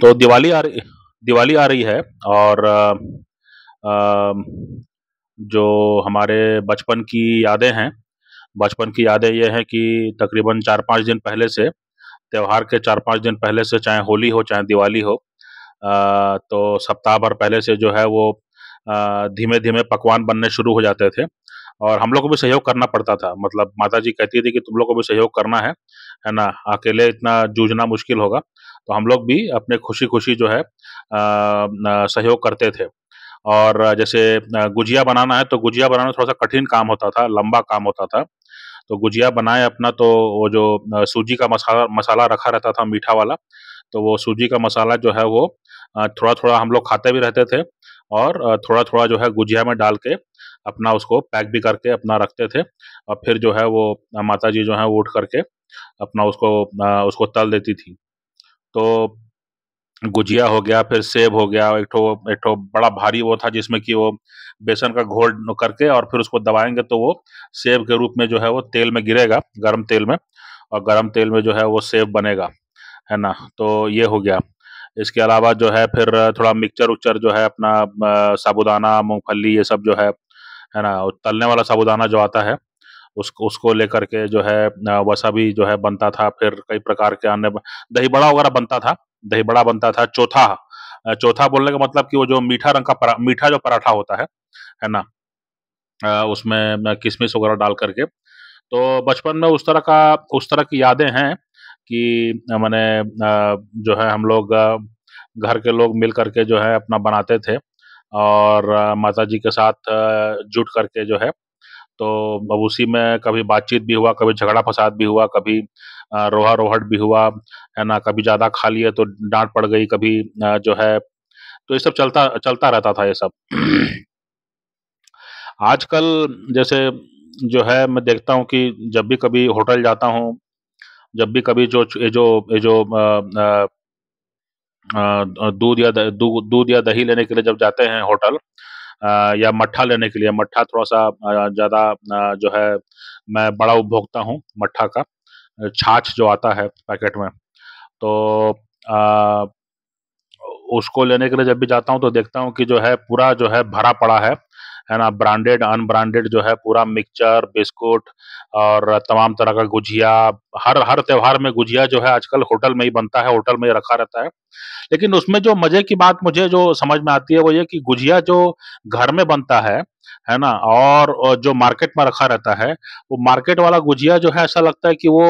तो दिवाली आ रही दिवाली आ रही है और जो हमारे बचपन की यादें हैं बचपन की यादें ये हैं कि तकरीबन चार पाँच दिन पहले से त्यौहार के चार पाँच दिन पहले से चाहे होली हो चाहे दिवाली हो आ, तो सप्ताह भर पहले से जो है वो धीमे धीमे पकवान बनने शुरू हो जाते थे और हम लोग को भी सहयोग करना पड़ता था मतलब माता जी कहती थी कि तुम लोग को भी सहयोग करना है है ना अकेले इतना जूझना मुश्किल होगा तो हम लोग भी अपने खुशी खुशी जो है सहयोग करते थे और जैसे गुजिया बनाना है तो गुजिया बनाना थोड़ा सा कठिन काम होता था लंबा काम होता था तो गुजिया बनाए अपना तो वो जो सूजी का मसाला मसाला रखा रहता था मीठा वाला तो वो सूजी का मसाला जो है वो थोड़ा थोड़ा हम लोग खाते भी रहते थे और थोड़ा थोड़ा जो है गुजिया में डाल के अपना उसको पैक भी करके अपना रखते थे और फिर जो है वो माता जी जो है वो उठ करके अपना उसको उसको तल देती थी तो गुजिया हो गया फिर सेब हो गया एक ठो एक ठो बड़ा भारी वो था जिसमें कि वो बेसन का घोल करके और फिर उसको दबाएंगे तो वो सेब के रूप में जो है वो तेल में गिरेगा गर्म तेल में और गर्म तेल में जो है वो सेब बनेगा है ना तो ये हो गया इसके अलावा जो है फिर थोड़ा मिक्सचर उक्चर जो है अपना साबुदाना मूंगफली ये सब जो है है ना तलने वाला साबुदाना जो आता है उसको उसको लेकर के जो है वसा भी जो है बनता था फिर कई प्रकार के अन्य दही बड़ा वगैरह बनता था दही बड़ा बनता था चौथा चौथा बोलने का मतलब कि वो जो मीठा रंग का परा, मीठा जो पराठा होता है है ना उसमें किशमिश वगैरह डाल करके तो बचपन में उस तरह का उस तरह की यादें हैं कि मैंने जो है हम लोग घर के लोग मिल करके जो है अपना बनाते थे और माता जी के साथ जुट करके जो है तो बबूसी में कभी बातचीत भी हुआ कभी झगड़ा फसाद भी हुआ कभी रोहा रोहट भी हुआ है ना कभी ज्यादा खा लिए तो डांट पड़ गई कभी जो है तो ये सब चलता चलता रहता था ये सब आजकल जैसे जो है मैं देखता हूँ कि जब भी कभी होटल जाता हूँ जब भी कभी जो ये जो ये जो दूध या दूध या दही लेने के लिए जब जाते हैं होटल या मट्ठा लेने के लिए मट्ठा थोड़ा सा ज़्यादा जो है मैं बड़ा उपभोक्ता हूँ मट्ठा का छाछ जो आता है पैकेट में तो आ, उसको लेने के लिए जब भी जाता हूँ तो देखता हूँ कि जो है पूरा जो है भरा पड़ा है है ना ब्रांडेड अनब्रांडेड जो है पूरा मिक्सचर बिस्कुट और तमाम तरह का गुजिया हर हर त्यौहार में गुजिया जो है आजकल होटल में ही बनता है होटल में ही रखा रहता है लेकिन उसमें जो मजे की बात मुझे जो समझ में आती है वो ये कि गुजिया जो घर में बनता है है ना और जो मार्केट में रखा रहता है वो मार्केट वाला गुजिया जो है ऐसा लगता है कि वो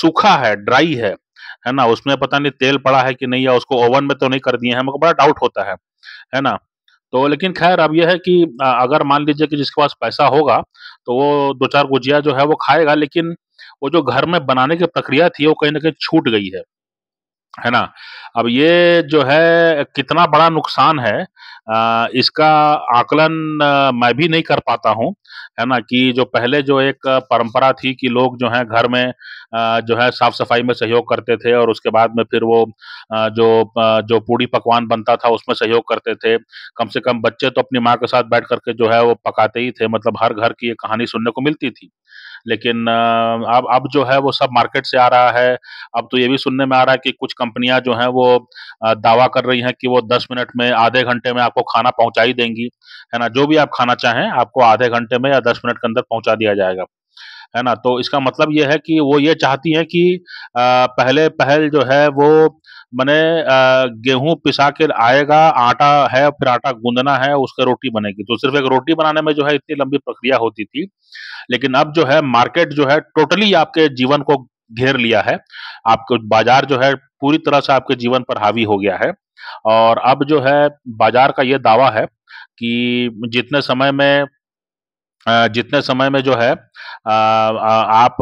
सूखा है ड्राई है है ना उसमें पता नहीं तेल पड़ा है कि नहीं या उसको ओवन में तो नहीं कर दिए हैं मेरे बड़ा डाउट होता है है ना तो लेकिन खैर अब यह है कि अगर मान लीजिए कि जिसके पास पैसा होगा तो वो दो चार गुजिया जो है वो खाएगा लेकिन वो जो घर में बनाने की प्रक्रिया थी वो कहीं ना कहीं छूट गई है है ना अब ये जो है कितना बड़ा नुकसान है आ, इसका आकलन मैं भी नहीं कर पाता हूँ है ना कि जो पहले जो एक परंपरा थी कि लोग जो है घर में जो है साफ सफाई में सहयोग करते थे और उसके बाद में फिर वो जो जो पूड़ी पकवान बनता था उसमें सहयोग करते थे कम से कम बच्चे तो अपनी माँ के साथ बैठ करके जो है वो पकाते ही थे मतलब हर घर की ये कहानी सुनने को मिलती थी लेकिन अब अब जो है वो सब मार्केट से आ रहा है अब तो ये भी सुनने में आ रहा है कि कुछ कंपनियां जो हैं वो दावा कर रही हैं कि वो दस मिनट में आधे घंटे में आपको खाना पहुंचाई देंगी है ना जो भी आप खाना चाहें आपको आधे घंटे में या दस मिनट के अंदर पहुंचा दिया जाएगा है ना तो इसका मतलब ये है कि वो ये चाहती हैं कि आ, पहले पहल जो है वो मैंने गेहूं पिसा के आएगा आटा है फिर आटा गूंदना है उसका रोटी बनेगी तो सिर्फ एक रोटी बनाने में जो है इतनी लंबी प्रक्रिया होती थी लेकिन अब जो है मार्केट जो है टोटली आपके जीवन को घेर लिया है आपके बाजार जो है पूरी तरह से आपके जीवन पर हावी हो गया है और अब जो है बाजार का ये दावा है कि जितने समय में जितने समय में जो है आप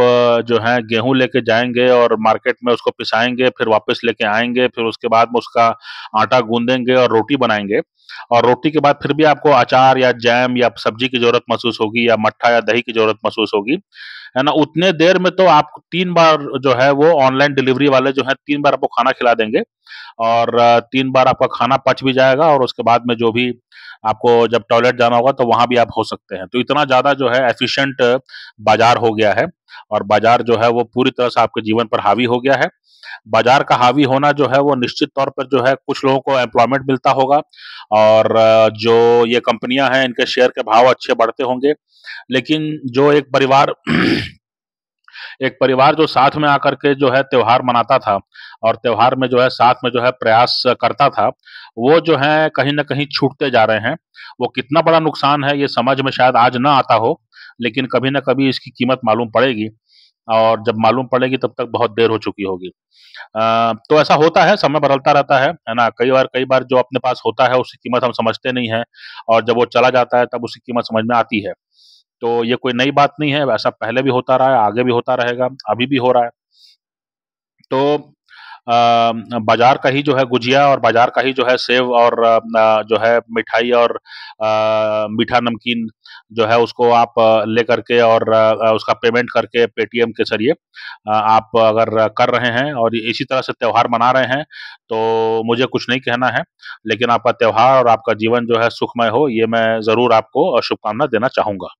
जो है गेहूं लेके जाएंगे और मार्केट में उसको पिसाएंगे फिर वापस लेके आएंगे फिर उसके बाद में उसका आटा गूंदेंगे और रोटी बनाएंगे और रोटी के बाद फिर भी आपको अचार या जैम या सब्जी की जरूरत महसूस होगी या मट्ठा या दही की जरूरत महसूस होगी है ना उतने देर में तो आप तीन बार जो है वो ऑनलाइन डिलीवरी वाले जो है तीन बार आपको खाना खिला देंगे और तीन बार आपका खाना पच भी जाएगा और उसके बाद में जो भी आपको जब टॉयलेट जाना होगा तो वहां भी आप हो सकते हैं तो इतना ज्यादा जो है एफिशिएंट बाजार हो गया है और बाजार जो है वो पूरी तरह से आपके जीवन पर हावी हो गया है बाजार का हावी होना जो है वो निश्चित तौर पर जो है कुछ लोगों को एम्प्लॉयमेंट मिलता होगा और जो ये कंपनियां हैं इनके शेयर के भाव अच्छे बढ़ते होंगे लेकिन जो एक परिवार एक परिवार जो साथ में आकर के जो है त्योहार मनाता था और त्योहार में जो है साथ में जो है प्रयास करता था वो जो है कहीं ना कहीं छूटते जा रहे हैं वो कितना बड़ा नुकसान है ये समझ में शायद आज ना आता हो लेकिन कभी ना कभी इसकी कीमत मालूम पड़ेगी और जब मालूम पड़ेगी तब तक बहुत देर हो चुकी होगी तो ऐसा होता है समय बदलता रहता है है ना कई बार कई बार जो अपने पास होता है उसकी कीमत हम समझते नहीं है और जब वो चला जाता है तब उसकी कीमत समझ में आती है तो ये कोई नई बात नहीं है ऐसा पहले भी होता रहा है आगे भी होता रहेगा अभी भी हो रहा है तो बाजार का ही जो है गुजिया और बाजार का ही जो है सेव और जो है मिठाई और मीठा नमकीन जो है उसको आप ले करके और उसका पेमेंट करके पेटीएम के जरिए आप अगर कर रहे हैं और इसी तरह से त्यौहार मना रहे हैं तो मुझे कुछ नहीं कहना है लेकिन आपका त्यौहार और आपका जीवन जो है सुखमय हो ये मैं ज़रूर आपको शुभकामना देना चाहूँगा